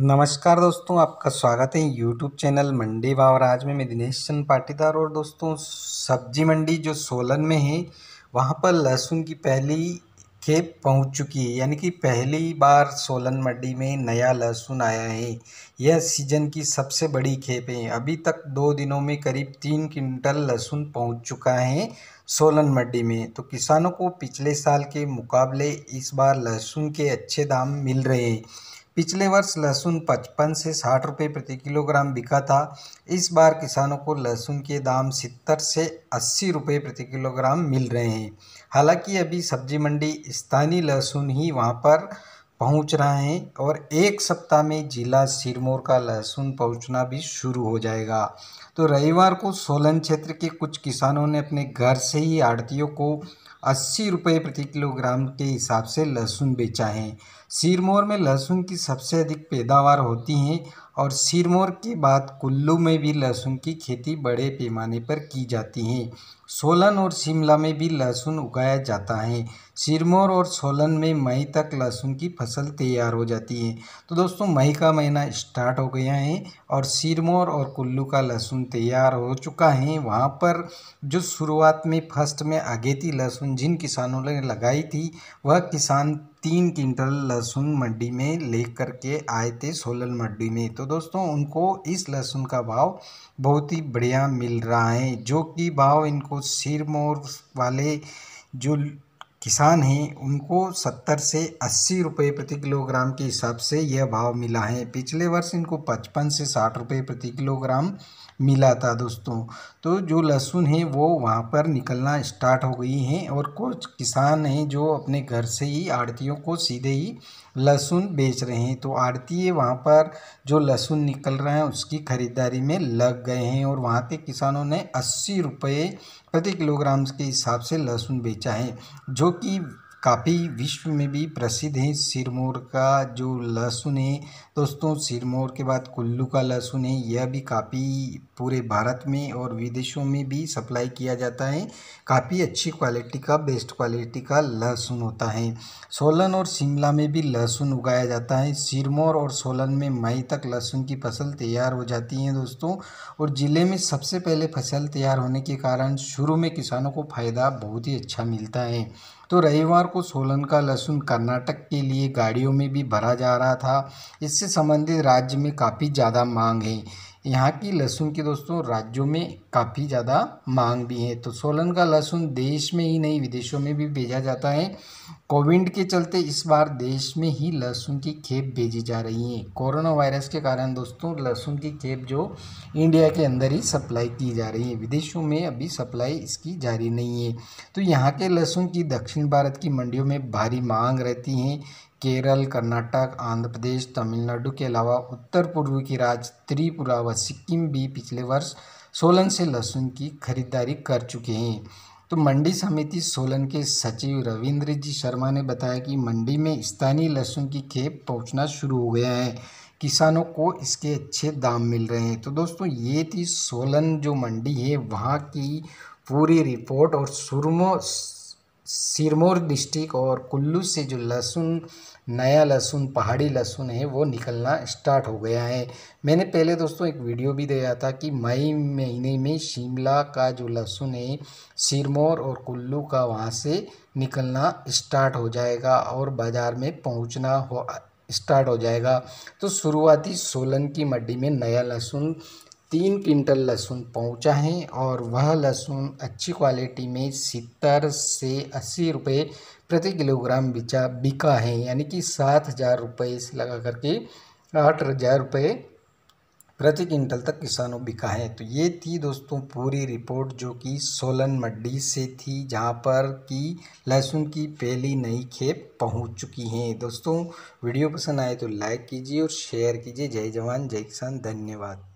नमस्कार दोस्तों आपका स्वागत है यूट्यूब चैनल मंडी आज में मैं दिनेश चंद पाटीदार और दोस्तों सब्जी मंडी जो सोलन में है वहाँ पर लहसुन की पहली खेप पहुँच चुकी है यानी कि पहली बार सोलन मंडी में नया लहसुन आया है यह सीजन की सबसे बड़ी खेप है अभी तक दो दिनों में करीब तीन क्विंटल लहसुन पहुँच चुका है सोलन मंडी में तो किसानों को पिछले साल के मुकाबले इस बार लहसुन के अच्छे दाम मिल रहे हैं पिछले वर्ष लहसुन पचपन से साठ रुपये प्रति किलोग्राम बिका था इस बार किसानों को लहसुन के दाम सितर से अस्सी रुपये प्रति किलोग्राम मिल रहे हैं हालांकि अभी सब्जी मंडी स्थानीय लहसुन ही वहां पर पहुंच रहा है और एक सप्ताह में जिला सिरमौर का लहसुन पहुंचना भी शुरू हो जाएगा तो रविवार को सोलन क्षेत्र के कुछ किसानों ने अपने घर से ही आड़तियों को अस्सी रुपये प्रति किलोग्राम के हिसाब से लहसुन बेचा है सिरमौर में लहसुन की सबसे अधिक पैदावार होती है और सिरमौर के बाद कुल्लू में भी लहसुन की खेती बड़े पैमाने पर की जाती है सोलन और शिमला में भी लहसुन उगाया जाता है सिरमौर और सोलन में मई तक लहसुन की फसल तैयार हो जाती है तो दोस्तों मई का महीना स्टार्ट हो गया है और सिरमौर और कुल्लू का लहसुन तैयार हो चुका है वहाँ पर जो शुरुआत में फर्स्ट में अगेती लहसुन जिन किसानों ने लगाई थी वह किसान तीन क्विंटल लहसुन मंडी में लेकर के आए थे सोलन मंडी में तो दोस्तों उनको इस लहसुन का भाव बहुत ही बढ़िया मिल रहा है जो कि भाव इनको सिरमौर वाले जो किसान हैं उनको 70 से 80 रुपये प्रति किलोग्राम के हिसाब से यह भाव मिला है पिछले वर्ष इनको 55 से 60 रुपये प्रति किलोग्राम मिला था दोस्तों तो जो लहसुन है वो वहाँ पर निकलना स्टार्ट हो गई हैं और कुछ किसान हैं जो अपने घर से ही आड़तियों को सीधे ही लहसुन बेच रहे हैं तो आड़ती वहाँ पर जो लहसुन निकल रहा है उसकी ख़रीदारी में लग गए हैं और वहाँ के किसानों ने अस्सी रुपये प्रति किलोग्राम के हिसाब से लहसुन बेचा है जो कि काफ़ी विश्व में भी प्रसिद्ध है सिरमौर का जो लहसुन है दोस्तों सिरमौर के बाद कुल्लू का लहसुन है यह भी काफ़ी पूरे भारत में और विदेशों में भी सप्लाई किया जाता है काफ़ी अच्छी क्वालिटी का बेस्ट क्वालिटी का लहसुन होता है सोलन और शिमला में भी लहसुन उगाया जाता है सिरमौर और सोलन में मई तक लहसुन की फसल तैयार हो जाती है दोस्तों और ज़िले में सबसे पहले फसल तैयार होने के कारण शुरू में किसानों को फ़ायदा बहुत ही अच्छा मिलता है तो रविवार को सोलन का लहसुन कर्नाटक के लिए गाड़ियों में भी भरा जा रहा था इससे संबंधित राज्य में काफ़ी ज़्यादा मांग है यहाँ की लहसुन की दोस्तों राज्यों में काफ़ी ज़्यादा मांग भी है तो सोलन का लहसुन देश में ही नहीं विदेशों में भी भेजा जाता है कोविड के चलते इस बार देश में ही लहसुन की खेप भेजी जा रही है कोरोना वायरस के कारण दोस्तों लहसुन की खेप जो इंडिया के अंदर ही सप्लाई की जा रही है विदेशों में अभी सप्लाई इसकी जारी नहीं है तो यहाँ के लहसुन की दक्षिण भारत की मंडियों में भारी मांग रहती है केरल कर्नाटक आंध्र प्रदेश तमिलनाडु के अलावा उत्तर पूर्व की राज्य त्रिपुरा व सिक्किम भी पिछले वर्ष सोलन से लहसुन की खरीदारी कर चुके हैं तो मंडी समिति सोलन के सचिव रविंद्र जी शर्मा ने बताया कि मंडी में स्थानीय लहसुन की खेप पहुंचना शुरू हो गया है किसानों को इसके अच्छे दाम मिल रहे हैं तो दोस्तों ये थी सोलन जो मंडी है वहाँ की पूरी रिपोर्ट और सुरमो सिरमौर डिस्ट्रिक्ट और कुल्लू से जो लहसुन नया लहसुन पहाड़ी लहसुन है वो निकलना स्टार्ट हो गया है मैंने पहले दोस्तों एक वीडियो भी दिया था कि मई महीने में शिमला का जो लहसुन है सिरमौर और कुल्लू का वहाँ से निकलना स्टार्ट हो जाएगा और बाज़ार में पहुँचना हो स्टार्ट हो जाएगा तो शुरुआती सोलन की मंडी में नया लहसुन तीन क्विंटल लहसुन पहुंचा है और वह लहसुन अच्छी क्वालिटी में सत्तर से अस्सी रुपये प्रति किलोग्राम बिचा बिका है यानी कि सात हज़ार रुपये से लगा करके आठ हज़ार रुपये प्रति क्विंटल तक किसानों बिका है तो ये थी दोस्तों पूरी रिपोर्ट जो कि सोलन मंडी से थी जहाँ पर कि लहसुन की पहली नई खेप पहुँच चुकी है दोस्तों वीडियो पसंद आए तो लाइक कीजिए और शेयर कीजिए जय जवान जय किसान धन्यवाद